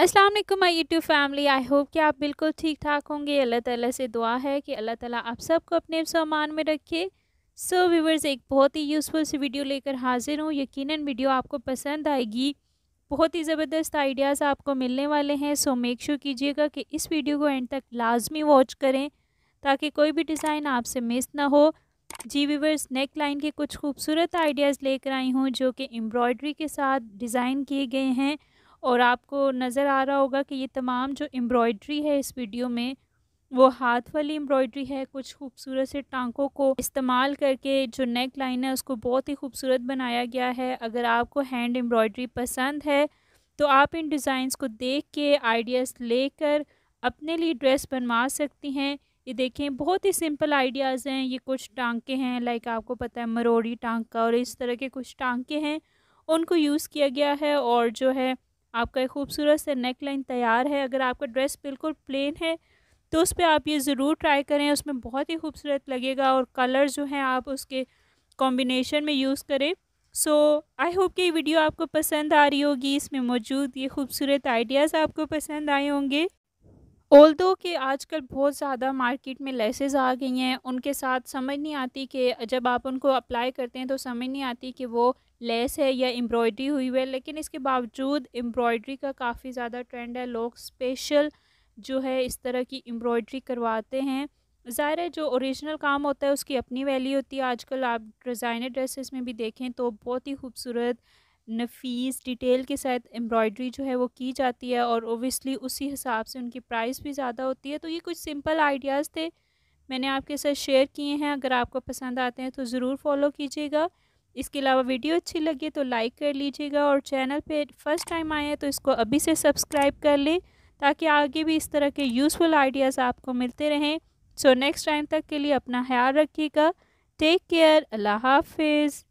अस्सलाम वालेकुम my YouTube family I hope कि आप बिल्कुल ठीक ठाक होंगे अल्लाह ताला से दुआ है कि अल्लाह ताला आप सबको अपने सामान में रखे सो so, व्यूवर्स एक बहुत ही यूज़फुल सी वीडियो लेकर हाजिर हूँ यकीनन वीडियो आपको पसंद आएगी बहुत ही ज़बरदस्त आइडियाज़ आपको मिलने वाले हैं सो मेक श्योर कीजिएगा कि इस वीडियो को एंड तक लाजमी वॉच करें ताकि कोई भी डिज़ाइन आपसे मिस ना हो जी व्यूवर्स नेक लाइन के कुछ खूबसूरत आइडियाज़ लेकर आई हूँ जो कि एम्ब्रॉयडरी के साथ डिज़ाइन किए गए हैं और आपको नज़र आ रहा होगा कि ये तमाम जो एम्ब्रॉयड्री है इस वीडियो में वो हाथ वाली एम्ब्रॉयड्री है कुछ खूबसूरत से टांकों को इस्तेमाल करके जो नेक लाइन है उसको बहुत ही खूबसूरत बनाया गया है अगर आपको हैंड एम्ब्रॉयड्री पसंद है तो आप इन डिज़ाइंस को देख के आइडियाज़ लेकर अपने लिए ड्रेस बनवा सकती हैं ये देखें बहुत ही सिंपल आइडियाज़ हैं ये कुछ टांके हैं लाइक आपको पता है मरोड़ी टांका और इस तरह के कुछ टांके हैं उनको यूज़ किया गया है और जो है आपका एक खूबसूरत सा नेक लाइन तैयार है अगर आपका ड्रेस बिल्कुल प्लेन है तो उस पर आप ये ज़रूर ट्राई करें उसमें बहुत ही खूबसूरत लगेगा और कलर जो हैं आप उसके कॉम्बिनेशन में यूज़ करें सो आई होप कि ये वीडियो आपको पसंद आ रही होगी इसमें मौजूद ये खूबसूरत आइडियाज़ आपको पसंद आए होंगे ओल दो कि आजकल बहुत ज़्यादा मार्केट में लेसेस आ गई हैं उनके साथ समझ नहीं आती कि जब आप उनको अप्लाई करते हैं तो समझ नहीं आती कि वो लेस है या एम्ब्रॉयडरी हुई है लेकिन इसके बावजूद एम्ब्रॉयडरी का काफ़ी ज़्यादा ट्रेंड है लोग स्पेशल जो है इस तरह की एम्ब्रॉयडरी करवाते हैं ज़ाहिर है जो ओरिजिनल काम होता है उसकी अपनी वैल्यू होती है आजकल आप डिज़ाइनर ड्रेसेस में भी देखें तो बहुत ही खूबसूरत नफीस डिटेल के साथ एम्ब्रॉयडरी जो है वो की जाती है और ओबियसली उसी हिसाब से उनकी प्राइस भी ज़्यादा होती है तो ये कुछ सिंपल आइडियाज़ थे मैंने आपके साथ शेयर किए हैं अगर आपको पसंद आते हैं तो ज़रूर फॉलो कीजिएगा इसके अलावा वीडियो अच्छी लगी तो लाइक कर लीजिएगा और चैनल पे फर्स्ट टाइम आए हैं तो इसको अभी से सब्सक्राइब कर लें ताकि आगे भी इस तरह के यूज़फुल आइडियाज़ आपको मिलते रहें सो नेक्स्ट टाइम तक के लिए अपना ख्याल रखिएगा टेक केयर अल्लाह हाफिज़